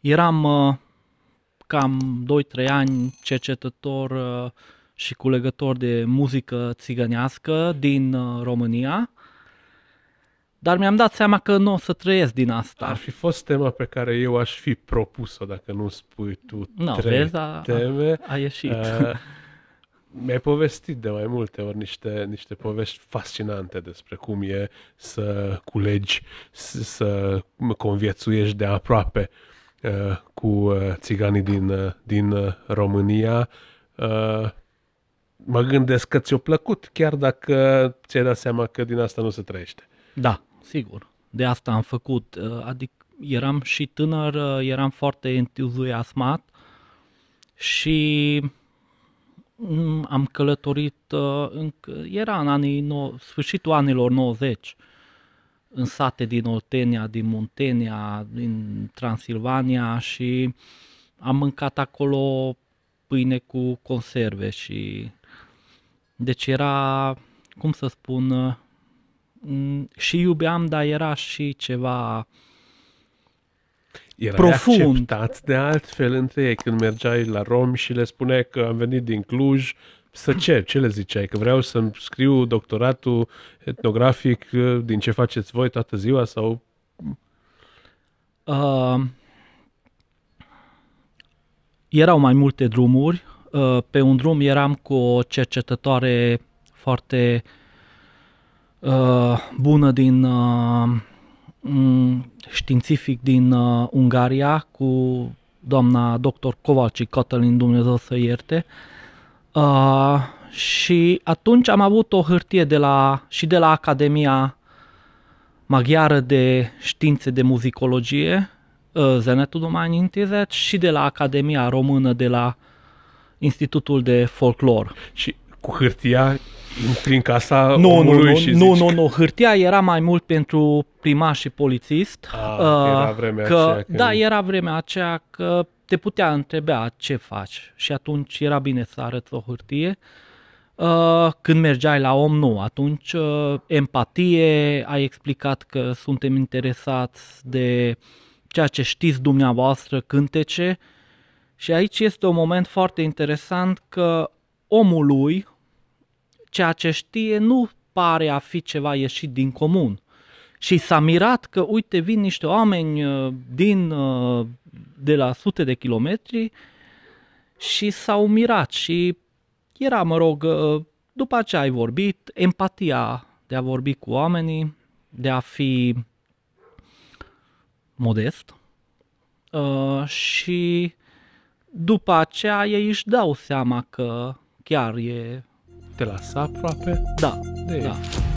Eram uh, cam 2-3 ani cercetător uh, și culegător de muzică țigănească din uh, România, dar mi-am dat seama că nu o să trăiesc din asta. Ar fi fost tema pe care eu aș fi propus-o dacă nu spui tu no, trei vezi, a, teme. A, a ieșit. Uh, mi-ai povestit de mai multe ori niște, niște povești fascinante despre cum e să culegi, să, să conviețuiești de aproape uh, Uh, cu uh, țiganii din, uh, din România, mă gândesc că ți-a plăcut, chiar dacă ți-ai dat seama că din asta nu se trăiește. Da, sigur. De asta am făcut. Adică eram și tânăr, eram foarte entuziasmat și mm, am călătorit, era în anii, sfârșitul anilor 90 în sate din Oltenia, din Muntenia, din Transilvania și am mâncat acolo pâine cu conserve și deci era, cum să spun, mm, și iubeam, dar era și ceva era profund. acceptat de altfel între ei când mergeai la romi și le spuneai că am venit din Cluj să cer, ce le ziceai? Că vreau să-mi scriu doctoratul etnografic uh, din ce faceți voi toată ziua sau... Uh, erau mai multe drumuri. Uh, pe un drum eram cu o cercetătoare foarte uh, bună din uh, mm, științific din uh, Ungaria, cu doamna doctor Covaci, Cotălin Dumnezeu să ierte. Uh, Uh, și atunci am avut o hârtie de la, și de la Academia Maghiară de Științe de Muzicologie, uh, Zenetul Domani Intizet, și de la Academia Română de la Institutul de Folclor. Și cu hârtia prin casa nu, omului nu, nu, și zici... Nu, nu, nu, hârtia era mai mult pentru primar și polițist. A, uh, era vremea că, aceea. Că... Da, era vremea aceea că te putea întreba ce faci și atunci era bine să arăți o hârtie. Uh, când mergeai la om, nu. Atunci uh, empatie, ai explicat că suntem interesați de ceea ce știți dumneavoastră, cântece. Și aici este un moment foarte interesant că omului, ceea ce știe, nu pare a fi ceva ieșit din comun și s-a mirat că, uite, vin niște oameni uh, din, uh, de la sute de kilometri și s-au mirat și era, mă rog, uh, după ce ai vorbit, empatia de a vorbi cu oamenii, de a fi modest și după aceea ei își dau seama că chiar e... Te lasă aproape? Da, de da. Ei.